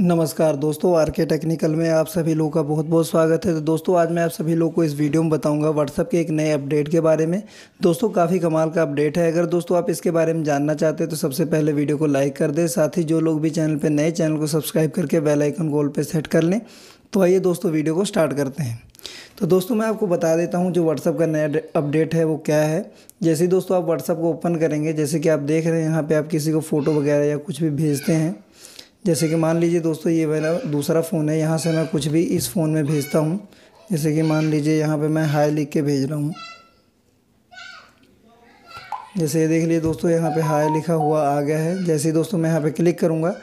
नमस्कार दोस्तों आर के टेक्निकल में आप सभी लोगों का बहुत बहुत स्वागत है तो दोस्तों आज मैं आप सभी लोगों को इस वीडियो में बताऊंगा व्हाट्सअप के एक नए अपडेट के बारे में दोस्तों काफ़ी कमाल का अपडेट है अगर दोस्तों आप इसके बारे में जानना चाहते हैं तो सबसे पहले वीडियो को लाइक कर दें साथ ही जो लोग भी चैनल पर नए चैनल को सब्सक्राइब करके बेलाइकन गोल पर सेट कर लें तो आइए दोस्तों वीडियो को स्टार्ट करते हैं तो दोस्तों मैं आपको बता देता हूँ जो व्हाट्सअप का नया अपडेट है वो क्या है जैसे ही दोस्तों आप व्हाट्सअप को ओपन करेंगे जैसे कि आप देख रहे हैं यहाँ पर आप किसी को फ़ोटो वगैरह या कुछ भी भेजते हैं जैसे कि मान लीजिए दोस्तों ये मेरा दूसरा फ़ोन है यहाँ से मैं कुछ भी इस फ़ोन में भेजता हूँ जैसे कि मान लीजिए यहाँ पे मैं हाई लिख के भेज रहा हूँ जैसे ये देख लीजिए दोस्तों यहाँ पे हाई लिखा हुआ आ गया है जैसे ही दोस्तों मैं यहाँ पे क्लिक करूँगा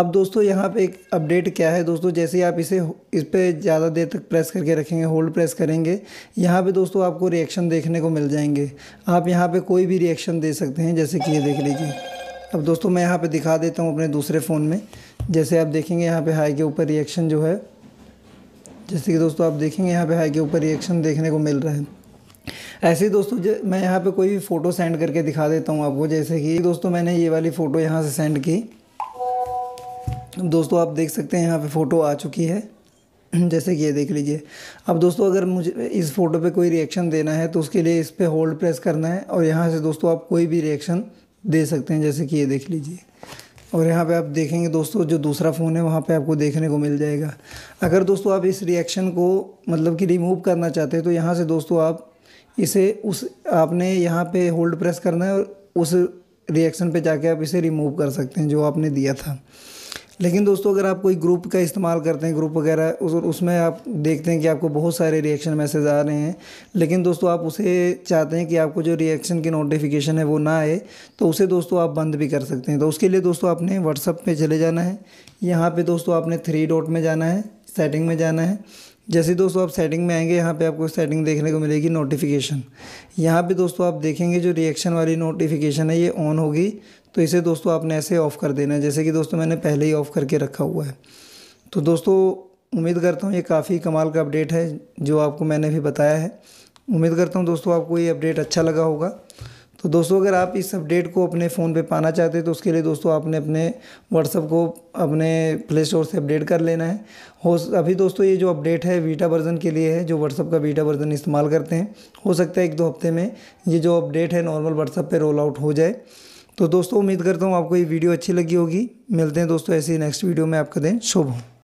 अब दोस्तों यहाँ पे एक अपडेट क्या है दोस्तों जैसे ही आप इसे इस पर ज़्यादा देर तक प्रेस करके रखेंगे होल्ड प्रेस करेंगे यहाँ पे दोस्तों आपको रिएक्शन देखने को मिल जाएंगे आप यहाँ पे कोई भी रिएक्शन दे सकते हैं जैसे कि ये देख लीजिए अब दोस्तों मैं यहाँ पे दिखा देता हूँ अपने दूसरे फ़ोन में जैसे आप देखेंगे यहाँ पे हाई के ऊपर रिएक्शन जो है जैसे कि दोस्तों आप देखेंगे यहाँ पे हाई के ऊपर रिएक्शन देखने को मिल रहा है ऐसे ही दोस्तों मैं यहाँ पे कोई भी फ़ोटो सेंड करके दिखा देता हूँ आपको जैसे कि दोस्तों मैंने ये वाली फ़ोटो यहाँ से सेंड की दोस्तों आप देख सकते हैं यहाँ पर फ़ोटो आ चुकी है जैसे कि ये देख लीजिए अब दोस्तों अगर मुझे इस फ़ोटो पर कोई रिएक्शन देना है तो उसके लिए इस पर होल्ड प्रेस करना है और यहाँ से दोस्तों आप कोई भी रिएक्शन दे सकते हैं जैसे कि ये देख लीजिए और यहाँ पे आप देखेंगे दोस्तों जो दूसरा फ़ोन है वहाँ पे आपको देखने को मिल जाएगा अगर दोस्तों आप इस रिएक्शन को मतलब कि रिमूव करना चाहते हैं तो यहाँ से दोस्तों आप इसे उस आपने यहाँ पे होल्ड प्रेस करना है और उस रिएक्शन पे जाके आप इसे रिमूव कर सकते हैं जो आपने दिया था लेकिन दोस्तों अगर आप कोई ग्रुप का इस्तेमाल करते हैं ग्रुप वगैरह उस उसमें आप देखते हैं कि आपको बहुत सारे रिएक्शन मैसेज आ रहे हैं लेकिन दोस्तों आप उसे चाहते हैं कि आपको जो रिएक्शन की नोटिफिकेशन है वो ना आए तो उसे दोस्तों आप बंद भी कर सकते हैं तो उसके लिए दोस्तों आपने व्हाट्सअप पर चले जाना है यहाँ पर दोस्तों आपने थ्री डॉट में जाना है सेटिंग में जाना है जैसे दोस्तों आप सेटिंग में आएंगे यहाँ पे आपको सेटिंग देखने को मिलेगी नोटिफिकेशन यहाँ पे दोस्तों आप देखेंगे जो रिएक्शन वाली नोटिफिकेशन है ये ऑन होगी तो इसे दोस्तों आपने ऐसे ऑफ़ कर देना है जैसे कि दोस्तों मैंने पहले ही ऑफ़ करके रखा हुआ है तो दोस्तों उम्मीद करता हूँ ये काफ़ी कमाल का अपडेट है जो आपको मैंने भी बताया है उम्मीद करता हूँ दोस्तों आपको ये अपडेट अच्छा लगा होगा तो दोस्तों अगर आप इस अपडेट को अपने फ़ोन पे पाना चाहते हैं तो उसके लिए दोस्तों आपने अपने व्हाट्सअप को अपने प्ले स्टोर से अपडेट कर लेना है हो अभी दोस्तों ये जो अपडेट है वीटा वर्ज़न के लिए है जो व्हाट्सअप का वीटा वर्ज़न इस्तेमाल करते हैं हो सकता है एक दो हफ्ते में ये जो अपडेट है नॉर्मल व्हाट्सअप पर रोल आउट हो जाए तो दोस्तों उम्मीद करता हूँ आपको ये वीडियो अच्छी लगी होगी मिलते हैं दोस्तों ऐसे ही नेक्स्ट वीडियो में आपका दिन शुभ हूँ